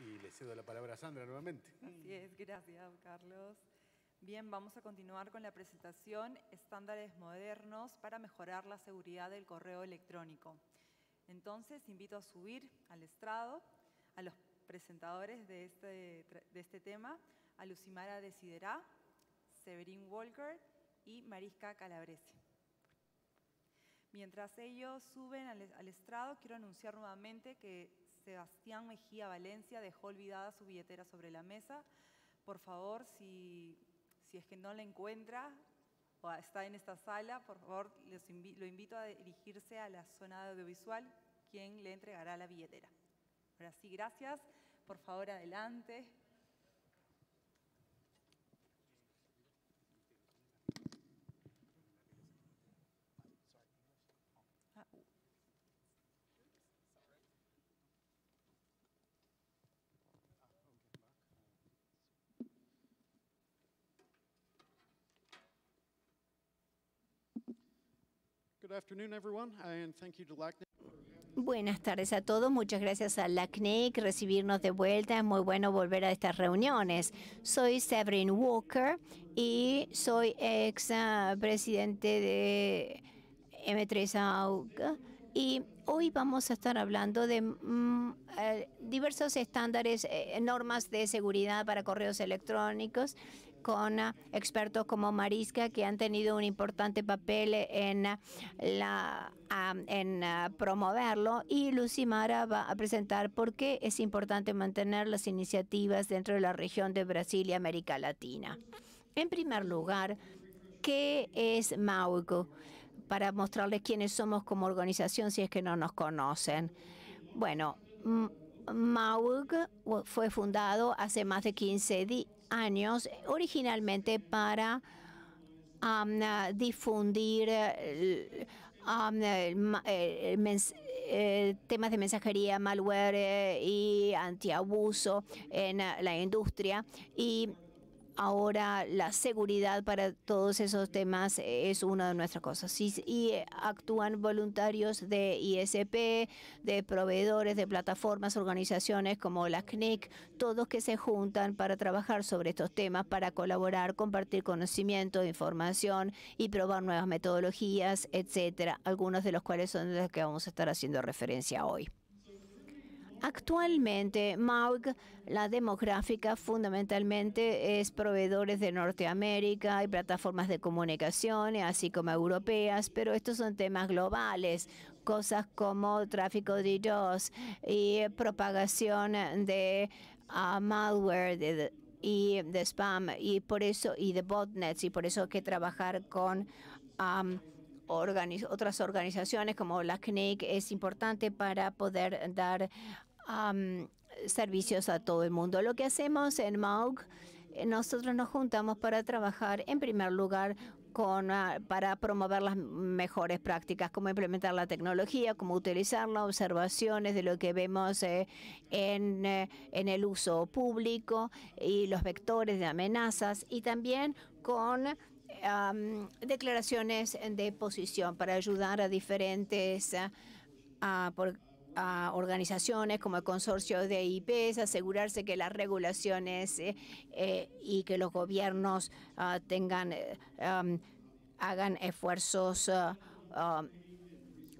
Y le cedo la palabra a Sandra nuevamente. Así es, gracias, Carlos. Bien, vamos a continuar con la presentación Estándares modernos para mejorar la seguridad del correo electrónico. Entonces, invito a subir al estrado a los presentadores de este, de este tema, a Lucimara Desiderá, Severín Walker y Marisca Calabresi. Mientras ellos suben al, estrado, quiero anunciar nuevamente que Sebastián Mejía Valencia dejó olvidada su billetera sobre la mesa. Por favor, si, si es que no la encuentra o está en esta sala, por favor, lo invito a dirigirse a la zona de audiovisual, quien le entregará la billetera. Ahora sí, gracias. Por favor, adelante. Buenas tardes a todos. Muchas gracias a LACNIC recibirnos de vuelta. Es muy bueno volver a estas reuniones. Soy Severin Walker y soy ex ah, presidente de M3AUG. Y hoy vamos a estar hablando de mm, eh, diversos estándares, eh, normas de seguridad para correos electrónicos con expertos como Marisca, que han tenido un importante papel en, la, en promoverlo. Y Lucy Mara va a presentar por qué es importante mantener las iniciativas dentro de la región de Brasil y América Latina. En primer lugar, ¿qué es MAUG? Para mostrarles quiénes somos como organización si es que no nos conocen. Bueno, MAUG fue fundado hace más de 15, días años, eh, originalmente para um, ah, difundir eh, um, eh, temas de mensajería, malware y antiabuso en ah, la industria. Y ahora la seguridad para todos esos temas es una de nuestras cosas. Y, eh, actúan voluntarios de ISP, de proveedores, de plataformas, organizaciones como la CNIC, todos que se juntan para trabajar sobre estos temas, para colaborar, compartir conocimiento, información y probar nuevas metodologías, etcétera, algunos de los cuales son los que vamos a estar haciendo referencia hoy. Actualmente, MAUG, la demográfica, fundamentalmente es proveedores de Norteamérica y plataformas de comunicación, eh, así como europeas, pero estos son temas globales, cosas como tráfico de dos y eh, propagación de ah, malware, y de spam y por eso y de botnets y por eso hay que trabajar con otras organizaciones como la CNIC es importante para poder dar servicios a todo el mundo. Lo que hacemos en MAUG, eh, nosotros nos juntamos para trabajar en primer lugar con, ah, para promover las mejores prácticas, cómo implementar la tecnología, cómo las observaciones de lo que vemos eh, eh, en, el uso público y los vectores de amenazas y también con declaraciones de posición para ayudar a diferentes ah, por, organizaciones como el consorcio de IPs, asegurarse que las regulaciones eh, eh, y que los gobiernos ah, tengan, eh, hagan esfuerzos ah,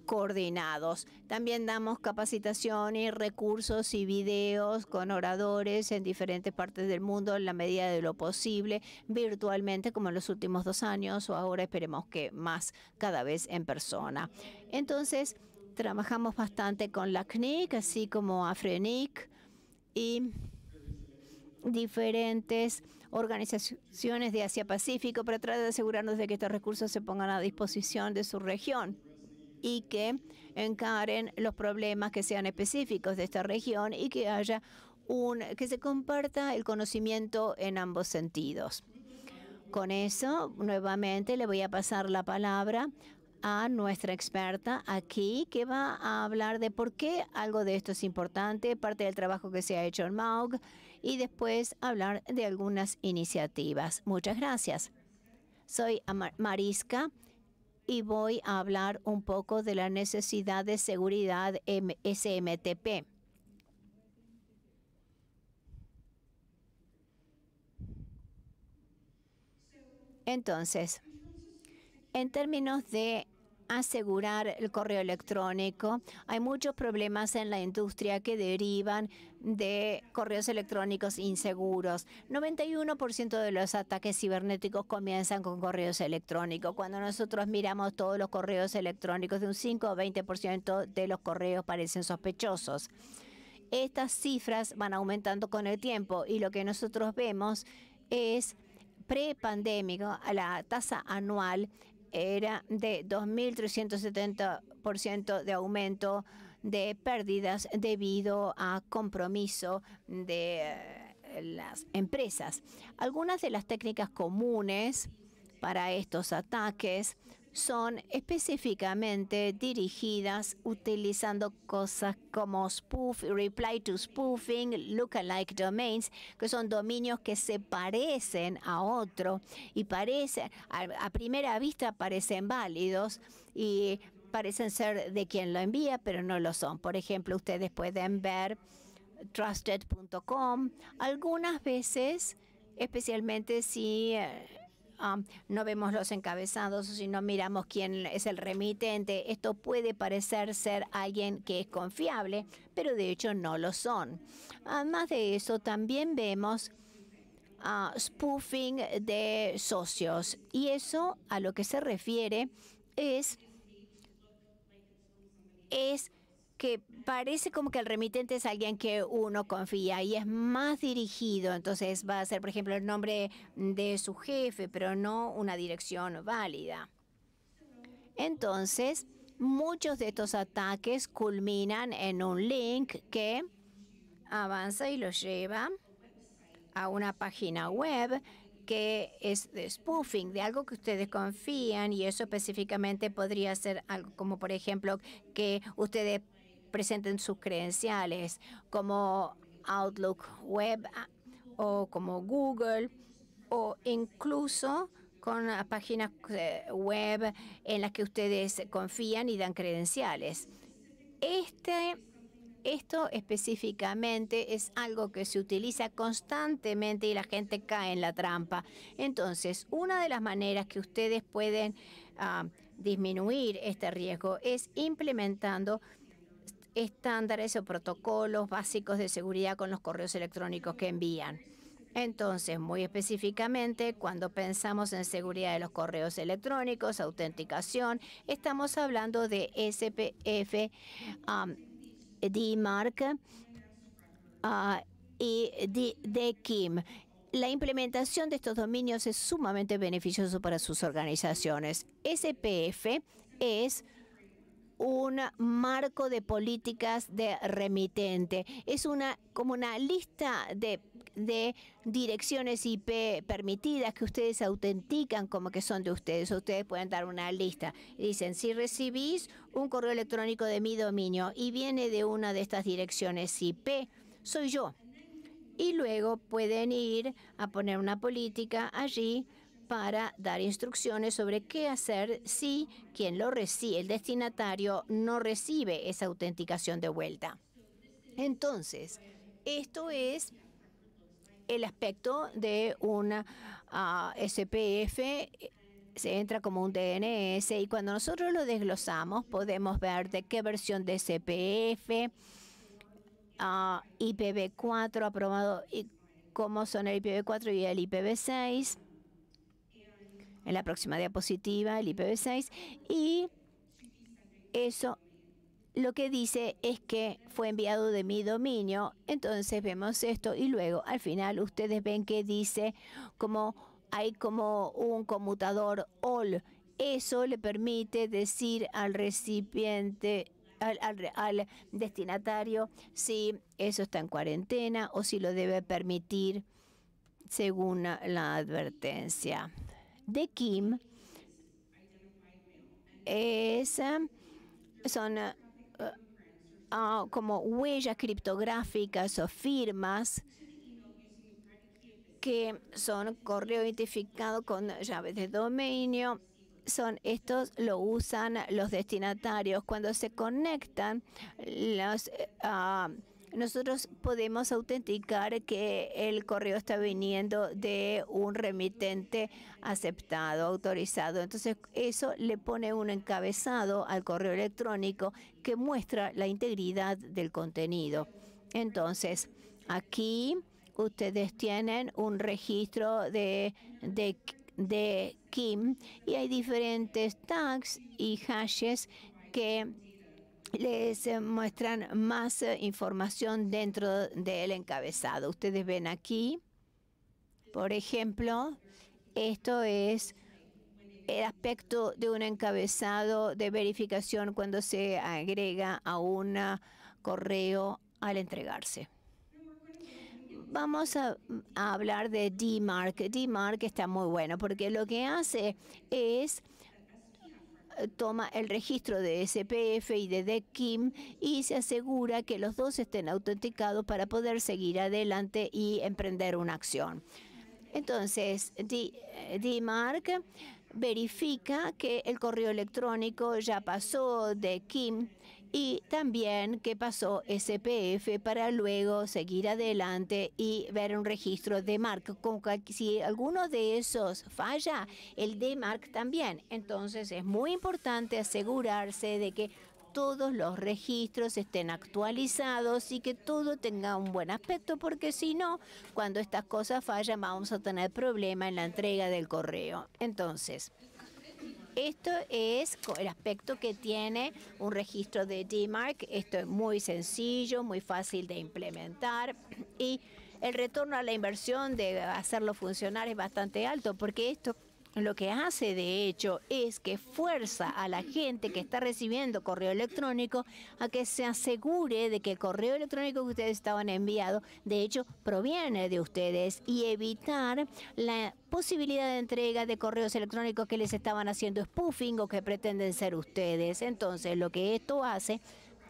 coordinados. También damos capacitación y recursos y videos con oradores en diferentes partes del mundo en la medida de lo posible, virtualmente como en los últimos dos años o ahora esperemos que más cada vez en persona. Entonces, Trabajamos bastante con la CNIC, así como AFRENIC y diferentes organizaciones de Asia-Pacífico para tratar de asegurarnos de que estos recursos se pongan a disposición de su región y que encaren los problemas que sean específicos de esta región y que haya un que se comparta el conocimiento en ambos sentidos. Con eso, nuevamente le voy a pasar la palabra a nuestra experta aquí que va a hablar de por qué algo de esto es importante, parte del trabajo que se ha hecho en MAUG y después hablar de algunas iniciativas. Muchas gracias. Soy Marisca y voy a hablar un poco de la necesidad de seguridad SMTP. Entonces, en términos de asegurar el correo electrónico. Hay muchos problemas en la industria que derivan de correos electrónicos inseguros. 91% de los ataques cibernéticos comienzan con correos electrónicos. Cuando nosotros miramos todos los correos electrónicos, de un 5 o 20% de los correos parecen sospechosos. Estas cifras van aumentando con el tiempo y lo que nosotros vemos es prepandémico, la tasa anual era de 2.370% de aumento de pérdidas debido a compromiso de eh, las empresas. Algunas de las técnicas comunes para estos ataques son específicamente dirigidas utilizando cosas como spoof, reply to spoofing, lookalike domains, que son dominios que se parecen a otro y parecen, a primera vista parecen válidos y parecen ser de quien lo envía, pero no lo son. Por ejemplo, ustedes pueden ver trusted.com. Algunas veces especialmente si eh, Um, no vemos los encabezados, sino miramos quién es el remitente. Esto puede parecer ser alguien que es confiable, pero de hecho no lo son. Además de eso, también vemos uh, spoofing de socios y eso a lo que se refiere es es que parece como que el remitente es alguien que uno confía y es más dirigido, entonces va a ser, por ejemplo, el nombre de su jefe, pero no una dirección válida. Entonces, muchos de estos ataques culminan en un link que avanza y los lleva a una página web que es de spoofing, de algo que ustedes confían y eso específicamente podría ser algo como por ejemplo que ustedes presenten sus credenciales como Outlook Web ah, o como Google o incluso con páginas eh, web en las que ustedes confían y dan credenciales. Este, esto específicamente es algo que se utiliza constantemente y la gente cae en la trampa. Entonces, una de las maneras que ustedes pueden ah, disminuir este riesgo es implementando estándares o protocolos básicos de seguridad con los correos electrónicos que envían. Entonces, muy específicamente, cuando pensamos en seguridad de los correos electrónicos, autenticación, estamos hablando de SPF, um, DMARC uh, y DKIM. La implementación de estos dominios es sumamente beneficioso para sus organizaciones. SPF es un marco de políticas de remitente. Es una como una lista de, de direcciones IP permitidas que ustedes autentican como que son de ustedes. Ustedes pueden dar una lista. Dicen, si recibís un correo electrónico de mi dominio y viene de una de estas direcciones IP, soy yo. Y luego pueden ir a poner una política allí para dar instrucciones sobre qué hacer si quien lo recibe, el destinatario, no recibe esa autenticación de vuelta. Entonces, esto es el aspecto de una ah, SPF se entra como un DNS y cuando nosotros lo desglosamos podemos ver de qué versión de SPF, ah, IPv4 aprobado y cómo son el IPv4 y el IPv6 en la próxima diapositiva, el IPv6, y eso lo que dice es que fue enviado de mi dominio. Entonces vemos esto y luego al final ustedes ven que dice como hay como un conmutador all. Eso le permite decir al recipiente, al destinatario, si eso está en cuarentena o si lo debe permitir según la advertencia de Kim es, eh, son eh, ah, como huellas criptográficas o firmas que son correo identificado con llaves de dominio. Son estos lo usan los destinatarios cuando se conectan los eh, ah, nosotros podemos autenticar que el correo está viniendo de un remitente aceptado, autorizado. Entonces, eso le pone un encabezado al correo electrónico que muestra la integridad del contenido. Entonces, aquí ustedes tienen un registro de, de, Kim y hay diferentes tags y hashes que les eh, muestran más eh, información dentro del encabezado. Ustedes ven aquí, por ejemplo, esto es el aspecto de un encabezado de verificación cuando se agrega a un eh, correo al entregarse. Vamos a, hablar de DMARC. DMARC está muy bueno porque lo que hace es toma el registro de SPF y de Kim y se asegura que los dos estén autenticados para poder seguir adelante y emprender una acción. Entonces, eh, DMARC verifica que el correo electrónico ya pasó de Kim y también qué pasó SPF para luego seguir adelante y ver un registro de mark. Si alguno de esos falla, el de mark también. Entonces es muy importante asegurarse de que todos los registros estén actualizados y que todo tenga un buen aspecto, porque si no, cuando estas cosas fallan vamos a tener problema en la entrega del correo. Entonces, esto es el aspecto que tiene un registro de DMARC. Esto es muy sencillo, muy fácil de implementar y el retorno a la inversión de hacerlo funcionar es bastante alto porque esto lo que hace, de hecho, es que fuerza a la gente que está recibiendo correo electrónico a que se asegure de que el correo electrónico que ustedes estaban enviado, de hecho, proviene de ustedes y evitar la posibilidad de entrega de correos electrónicos que les estaban haciendo spoofing o que pretenden ser ustedes. Entonces, lo que esto hace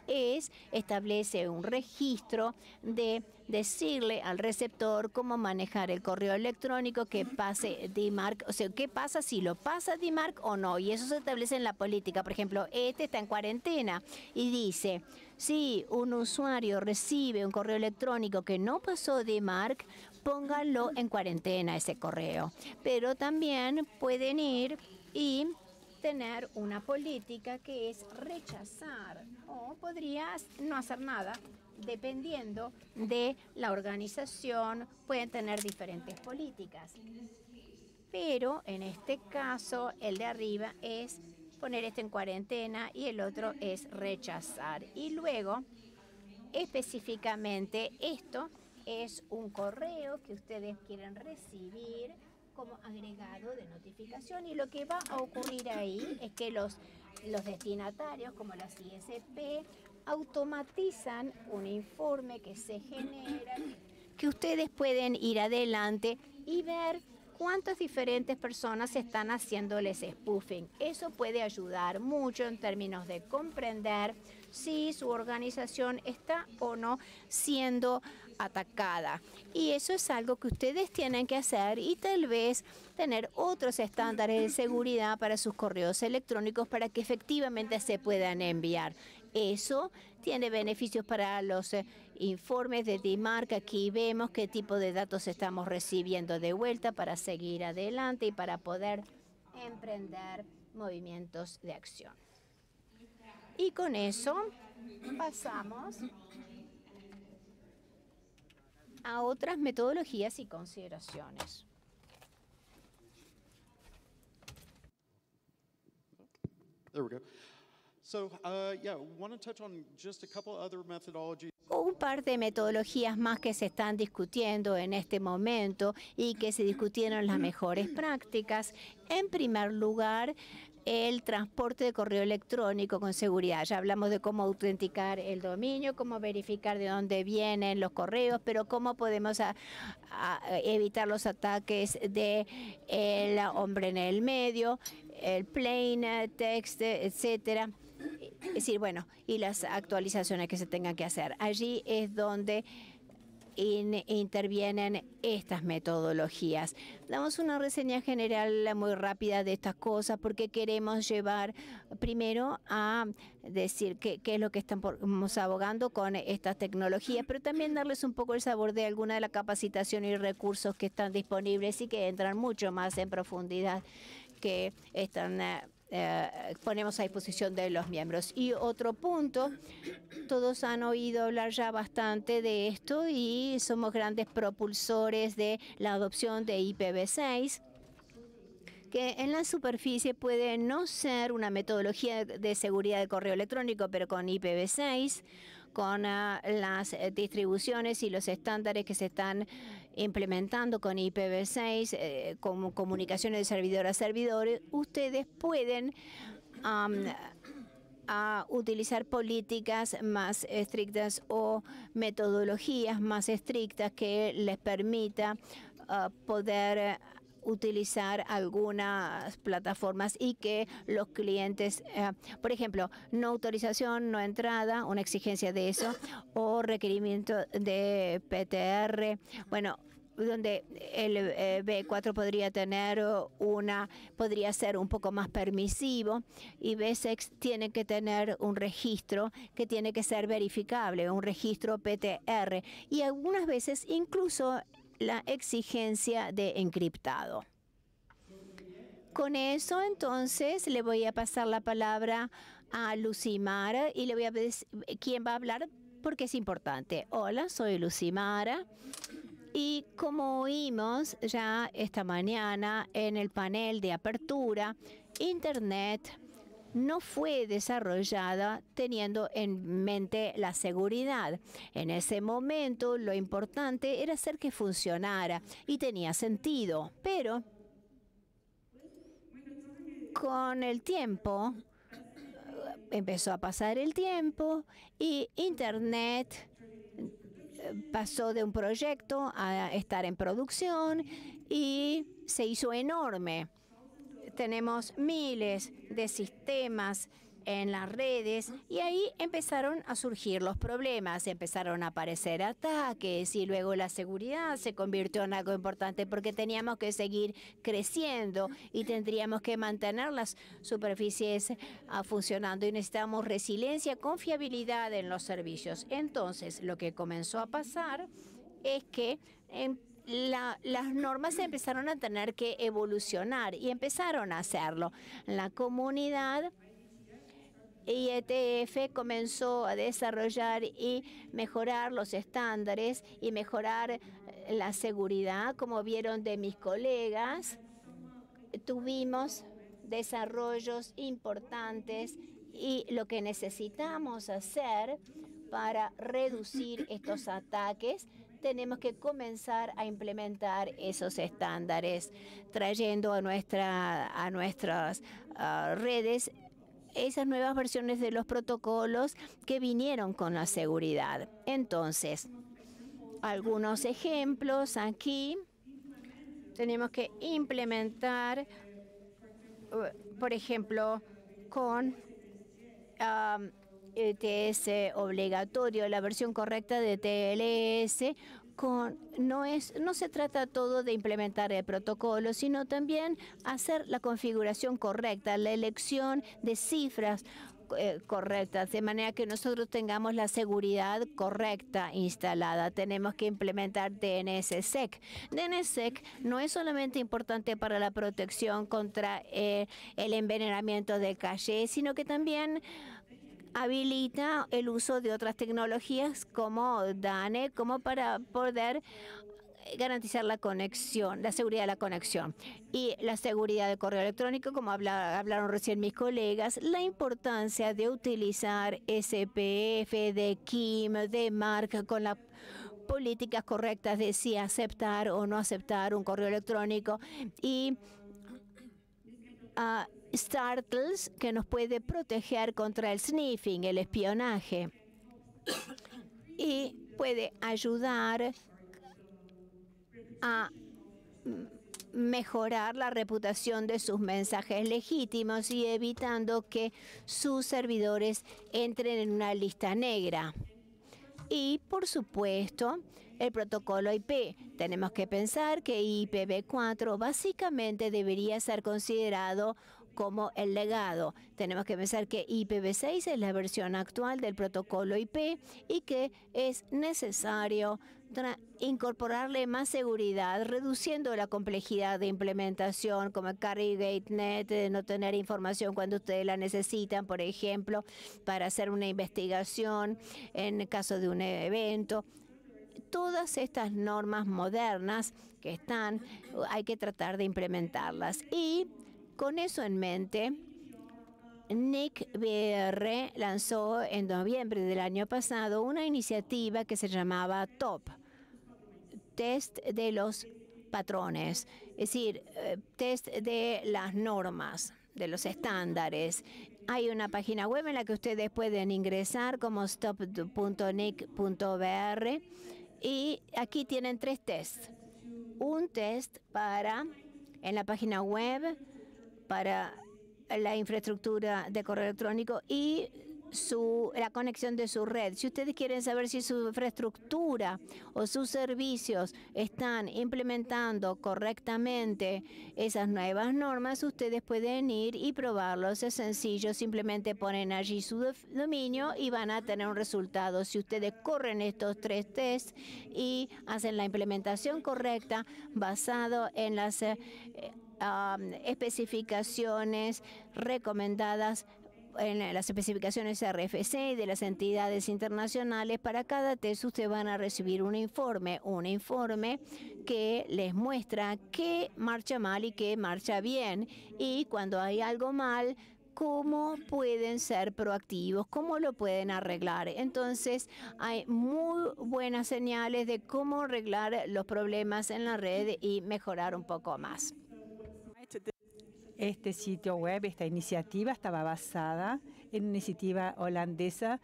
es establece un registro de decirle al receptor cómo manejar el correo electrónico que pase DMARC, o sea, qué pasa si lo pasa DMARC o no. Y eso se establece en la política. Por ejemplo, este está en cuarentena y dice, si un usuario recibe un correo electrónico que no pasó DMARC, póngalo en cuarentena ese correo. Pero también pueden ir y tener una política que es rechazar o podrías no hacer nada dependiendo de la organización, pueden tener diferentes políticas. Pero en este caso, el de arriba es poner este en cuarentena y el otro es rechazar. Y luego, específicamente, esto es un correo que ustedes quieren recibir como agregado de notificación y lo que va a ocurrir ahí es que los, los destinatarios como las ISP automatizan un informe que se genera que ustedes pueden ir adelante y ver cuántas diferentes personas están haciéndoles spoofing. Eso puede ayudar mucho en términos de comprender si su organización está o no siendo atacada. Y eso es algo que ustedes tienen que hacer y tal vez tener otros estándares de seguridad para sus correos electrónicos para que efectivamente se puedan enviar. Eso tiene beneficios para los eh, informes de DIMARC. Aquí vemos qué tipo de datos estamos recibiendo de vuelta para seguir adelante y para poder emprender movimientos de acción. Y con eso pasamos a otras metodologías y consideraciones. Un par de metodologías más que se están discutiendo en este momento y que se discutieron las mejores prácticas. En primer lugar, el transporte de correo electrónico con seguridad. Ya hablamos de cómo autenticar el dominio, cómo verificar de dónde vienen los correos, pero cómo podemos evitar los ataques de el hombre en el medio, el plain text, etcétera. Es decir, bueno, y las actualizaciones que se tengan que hacer. Allí es donde intervienen estas metodologías. Damos una reseña general muy rápida de estas cosas porque queremos llevar primero a decir qué, es lo que estamos abogando con estas tecnologías, pero también darles un poco el sabor de alguna de la capacitación y recursos que están disponibles y que entran mucho más en profundidad que están eh, eh, ponemos a disposición de los miembros. Y otro punto, todos han oído hablar ya bastante de esto y somos grandes propulsores de la adopción de IPv6 que en la superficie puede no ser una metodología de seguridad de correo electrónico, pero con IPv6, con ah, las eh, distribuciones y los estándares que se están implementando con IPv6, eh, como comunicaciones de servidor a servidor, ustedes pueden utilizar políticas más estrictas o metodologías más estrictas que les permita ah, poder utilizar algunas plataformas y que los clientes, eh, por ejemplo, no autorización, no entrada, una exigencia de eso, o requerimiento de PTR. Bueno, donde el eh, B4 podría tener una, podría ser un poco más permisivo y B6 tiene que tener un registro que tiene que ser verificable, un registro PTR. Y algunas veces incluso la exigencia de encriptado. Con eso, entonces, le voy a pasar la palabra a Lucimara y le voy a decir quién va a hablar porque es importante. Hola, soy Lucimara. Y como oímos ya esta mañana en el panel de apertura, Internet no fue desarrollada teniendo en mente la seguridad. En ese momento lo importante era hacer que funcionara y tenía sentido, pero con el tiempo eh, empezó a pasar el tiempo y Internet eh, pasó de un proyecto a estar en producción y se hizo enorme. Tenemos miles de sistemas en las redes y ahí empezaron a surgir los problemas, empezaron a aparecer ataques y luego la seguridad se convirtió en algo importante porque teníamos que seguir creciendo y tendríamos que mantener las superficies ah, funcionando y necesitamos resiliencia, confiabilidad en los servicios. Entonces, lo que comenzó a pasar es que en em, las normas empezaron a tener que evolucionar y empezaron a hacerlo. La comunidad IETF comenzó a desarrollar y mejorar los estándares y mejorar eh, la seguridad, como vieron de mis colegas. Tuvimos desarrollos importantes y lo que necesitamos hacer para reducir estos ataques tenemos que comenzar a implementar esos estándares, trayendo a, nuestra, a nuestras ah, redes esas nuevas versiones de los protocolos que vinieron con la seguridad. Entonces, algunos ejemplos aquí. Tenemos que implementar, eh, por ejemplo, con ah, eh, que es eh, obligatorio, la versión correcta de TLS. Con, no, es, no se trata todo de implementar el protocolo, sino también hacer la configuración correcta, la elección de cifras eh, correctas, de manera que nosotros tengamos la seguridad correcta instalada. Tenemos que implementar DNSSEC. DNSSEC no es solamente importante para la protección contra el envenenamiento de calle, sino que también habilita el uso de otras tecnologías como DANE, como para poder eh, garantizar la conexión, la seguridad de la conexión y la seguridad de correo electrónico, como hablaron recién mis colegas, la importancia de utilizar SPF, de KIM, de MARC con las políticas correctas de si aceptar o no aceptar un correo electrónico y ah, Startles que nos puede proteger contra el sniffing, el espionaje. Y puede ayudar a mejorar la reputación de sus mensajes legítimos y evitando que sus servidores entren en una lista negra. Y, por supuesto, el protocolo IP. Tenemos que pensar que IPv4 básicamente debería ser considerado como el legado. Tenemos que pensar que IPv6 es la versión actual del protocolo IP y que es necesario incorporarle más seguridad, reduciendo la complejidad de implementación, como carry gate de no tener información cuando ustedes la necesitan, por ejemplo, para hacer una investigación en caso de un evento todas estas normas modernas que están, hay que tratar de implementarlas. Y con eso en mente, Nick BR lanzó en noviembre del año pasado una iniciativa que se llamaba TOP, Test de los Patrones, es decir, eh, test de las normas, de los estándares. Hay una página web en la que ustedes pueden ingresar como stop.nick.br y aquí tienen tres tests. Un test para en la página web para la infraestructura de correo electrónico y su, la conexión de su red. Si ustedes quieren saber si su infraestructura o sus servicios están implementando correctamente esas nuevas normas, ustedes pueden ir y probarlos. Es sencillo, simplemente ponen allí su dominio y van a tener un resultado. Si ustedes corren estos tres tests y hacen la implementación correcta basado en las... Eh, especificaciones recomendadas en las especificaciones RFC y de las entidades internacionales, para cada test ustedes van a recibir un informe, un informe que les muestra qué marcha mal y qué marcha bien. Y cuando hay algo mal, cómo pueden ser proactivos, cómo lo pueden arreglar. Entonces, hay muy buenas señales de cómo arreglar los problemas en la red y mejorar un poco más. Este sitio web, esta iniciativa estaba basada en una iniciativa holandesa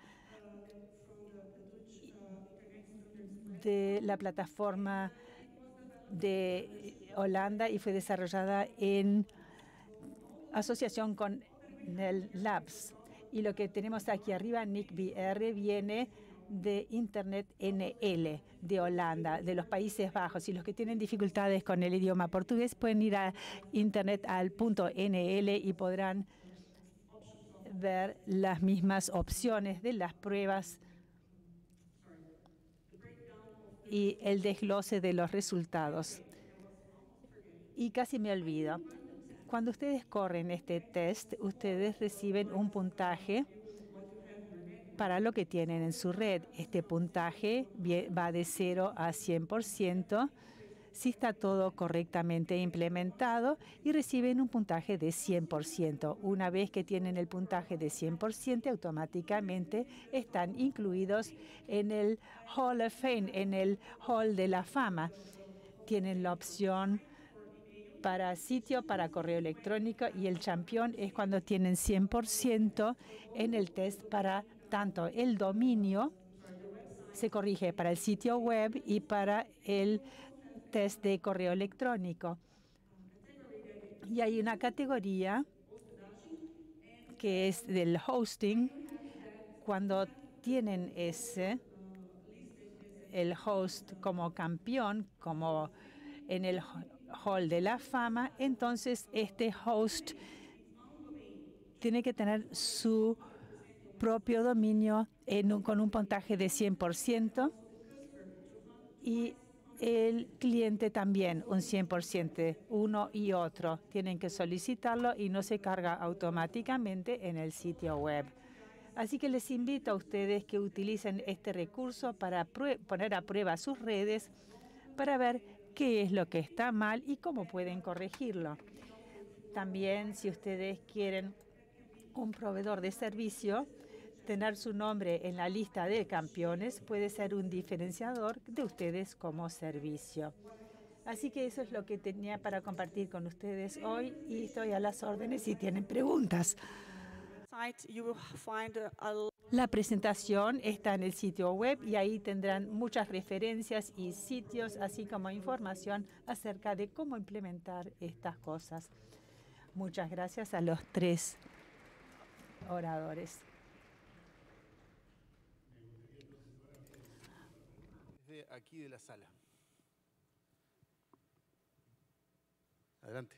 de la plataforma de Holanda y fue desarrollada en asociación con el Labs. Y lo que tenemos aquí arriba, Nick VR, viene de Internet NL de Holanda, de los Países Bajos. Y los que tienen dificultades con el idioma portugués pueden ir a Internet al punto NL y podrán ver las mismas opciones de las pruebas y el desglose de los resultados. Y casi me olvido. Cuando ustedes corren este test, ustedes reciben un puntaje para lo que tienen en su red. Este puntaje va de 0 a 100% si está todo correctamente implementado y reciben un puntaje de 100%. Una vez que tienen el puntaje de 100%, automáticamente están incluidos en el Hall of Fame, en el Hall de la Fama. Tienen la opción para sitio, para correo electrónico y el campeón es cuando tienen 100% en el test para tanto, el dominio se corrige para el sitio web y para el test de correo electrónico. Y hay una categoría que es del hosting. Cuando tienen ese, el host como campeón, como en el Hall de la Fama, entonces este host tiene que tener su propio dominio con un puntaje de 100% y el cliente también un 100%, uno y otro. Tienen que solicitarlo y no se carga automáticamente en el sitio web. Así que les invito a ustedes que utilicen este recurso para poner a prueba sus redes para ver qué es lo que está mal y cómo pueden corregirlo. También si ustedes quieren un proveedor de servicio, Tener su nombre en la lista de campeones puede ser un diferenciador de ustedes como servicio. Así que eso es lo que tenía para compartir con ustedes hoy y estoy a las órdenes si tienen preguntas. La presentación está en el sitio web y ahí tendrán muchas referencias y sitios, así como información acerca de cómo implementar estas cosas. Muchas gracias a los tres oradores. aquí de la sala. Adelante.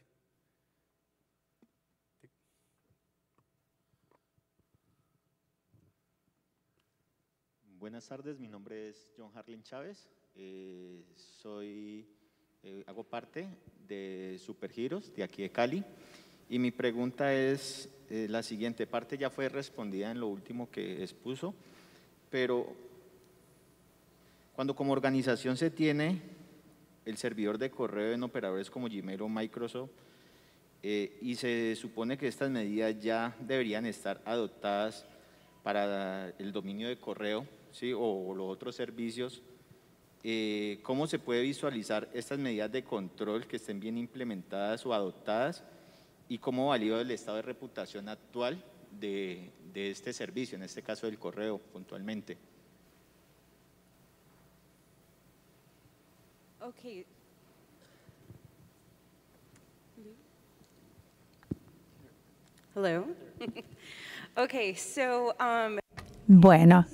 Buenas tardes, mi nombre es John Harlin Chávez. Eh, soy, eh, hago parte de Supergiros de aquí de Cali. Y mi pregunta es eh, la siguiente: parte ya fue respondida en lo último que expuso, pero cuando como organización se tiene el servidor de correo en operadores como Gmail o Microsoft, eh, y se supone que estas medidas ya deberían estar adoptadas para el dominio de correo o, los otros servicios, eh, ¿cómo se puede visualizar estas medidas de control que estén bien implementadas o adoptadas y cómo valido el estado de reputación actual de este servicio, en este caso del correo puntualmente? Okay. okay, so, um, Bueno,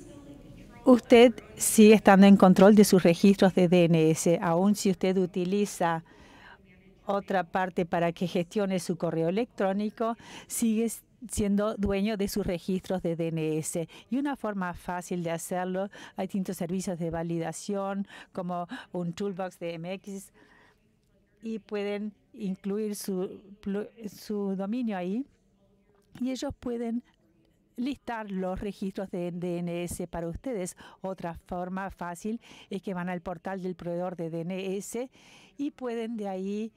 usted sigue estando en control de sus registros de DNS, aun si usted utiliza otra parte para que gestione su correo electrónico, sigue siendo dueño de sus registros de DNS. Y una forma fácil de hacerlo, hay distintos servicios de validación como un toolbox de MX y pueden incluir su, su dominio ahí y ellos pueden listar los registros de DNS para ustedes. Otra forma fácil es que van al portal del proveedor de DNS y pueden de ahí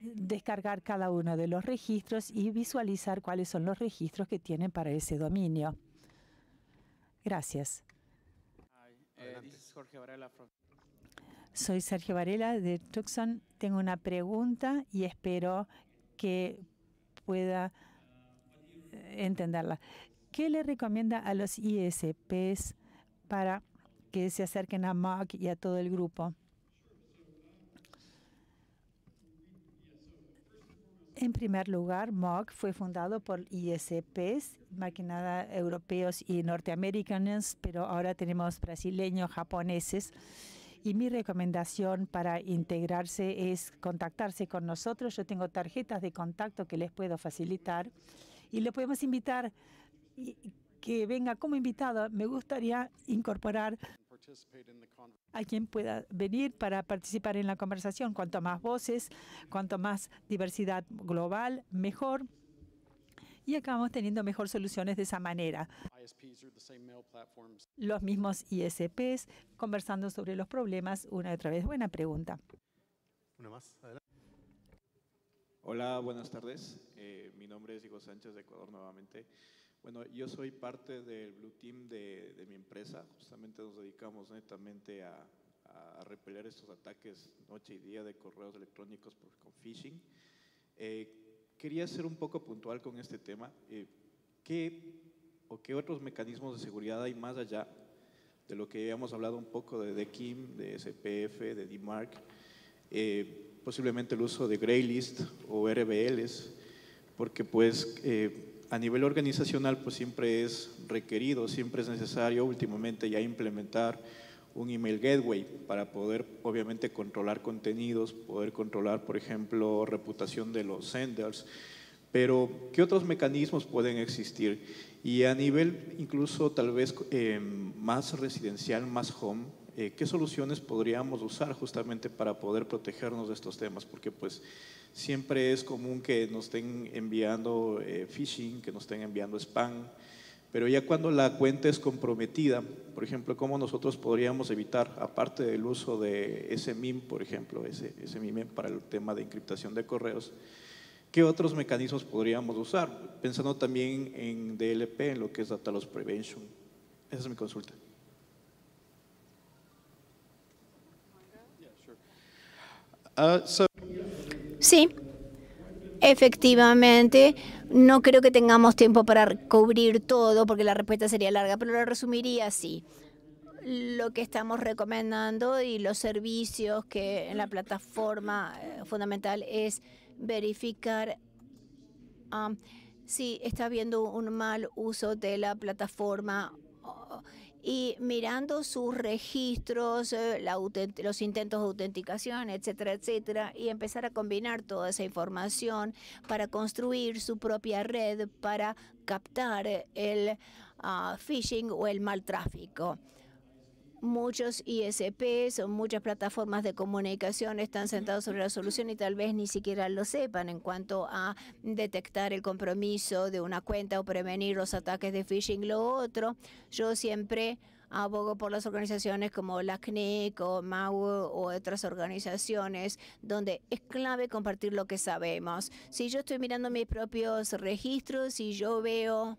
descargar cada uno de los registros y visualizar cuáles son los registros que tienen para ese dominio. Gracias. Eh, Soy Sergio Varela de Tucson. Tengo una pregunta y espero que pueda eh, entenderla. ¿Qué le recomienda a los ISPs para que se acerquen a Mark y a todo el grupo? En primer lugar, MOC fue fundado por ISPs, más europeos y norteamericanos, pero ahora tenemos brasileños, japoneses. Y mi recomendación para integrarse es contactarse con nosotros. Yo tengo tarjetas de contacto que les puedo facilitar y le podemos invitar que venga como invitado. Me gustaría incorporar a quien pueda venir para participar en la conversación. Cuanto más voces, cuanto más diversidad global, mejor. Y acabamos teniendo mejor soluciones de esa manera. Los mismos ISPs conversando sobre los problemas una y otra vez. Buena pregunta. Una más, adelante. Hola, buenas tardes. Eh, mi nombre es Diego Sánchez de Ecuador nuevamente. Bueno, yo soy parte del Blue Team de, mi empresa, justamente nos dedicamos netamente a, repeler estos ataques noche y día de correos electrónicos por, con phishing. Eh, quería ser un poco puntual con este tema. Eh, ¿Qué o qué otros mecanismos de seguridad hay más allá de lo que habíamos hablado un poco de DKIM, de SPF, de DMARC, eh, posiblemente el uso de Greylist o RBLs, porque pues a nivel organizacional pues siempre es requerido, siempre es necesario últimamente ya implementar un email gateway para poder obviamente controlar contenidos, poder controlar por ejemplo reputación de los senders, pero ¿qué otros mecanismos pueden existir? Y a nivel incluso tal vez em, más residencial, más home, eh, ¿qué soluciones podríamos usar justamente para poder protegernos de estos temas? Porque pues Siempre es común que nos estén enviando eh, phishing, que nos estén enviando spam, pero ya cuando la cuenta es comprometida, por ejemplo, ¿cómo nosotros podríamos evitar, aparte del uso de ese por ejemplo, ese, ese para el tema de encriptación de correos, ¿qué otros mecanismos podríamos usar? Pensando también en DLP, en lo que es Data Loss Prevention. Esa es mi consulta. Sí, efectivamente. No creo que tengamos tiempo para cubrir todo porque la respuesta sería larga, pero lo resumiría así. Lo que estamos recomendando y los servicios que en la plataforma eh, fundamental es verificar ah, si está habiendo un mal uso de la plataforma y mirando sus registros, eh, los intentos de autenticación, etcétera, etcétera, y empezar a combinar toda esa información para construir su propia red para captar el ah, phishing o el mal tráfico muchos ISPs o muchas plataformas de comunicación están sentados sobre la solución y tal vez ni siquiera lo sepan en cuanto a detectar el compromiso de una cuenta o prevenir los ataques de phishing. Lo otro, yo siempre abogo por las organizaciones como la CNIC e o MAU o otras organizaciones donde es clave compartir lo que sabemos. Si yo estoy mirando mis propios registros y yo veo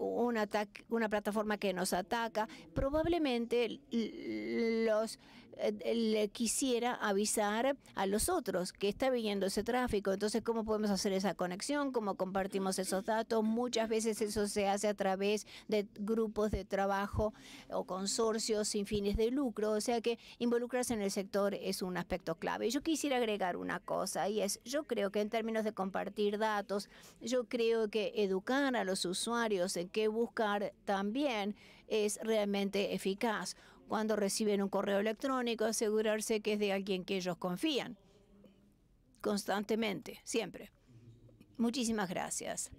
un ataque, una plataforma que nos ataca, probablemente los eh, le quisiera avisar a los otros que está viniendo ese tráfico. Entonces, ¿cómo podemos hacer esa conexión? ¿Cómo compartimos esos datos? Muchas veces eso se hace a través de grupos de trabajo o consorcios sin fines de lucro. O sea que involucrarse en el sector es un aspecto clave. Yo quisiera agregar una cosa y es, yo creo que en términos de compartir datos, yo creo que educar a los usuarios en qué buscar también es realmente eficaz cuando reciben un correo electrónico, asegurarse que es de alguien que ellos confían constantemente, siempre. Muchísimas gracias.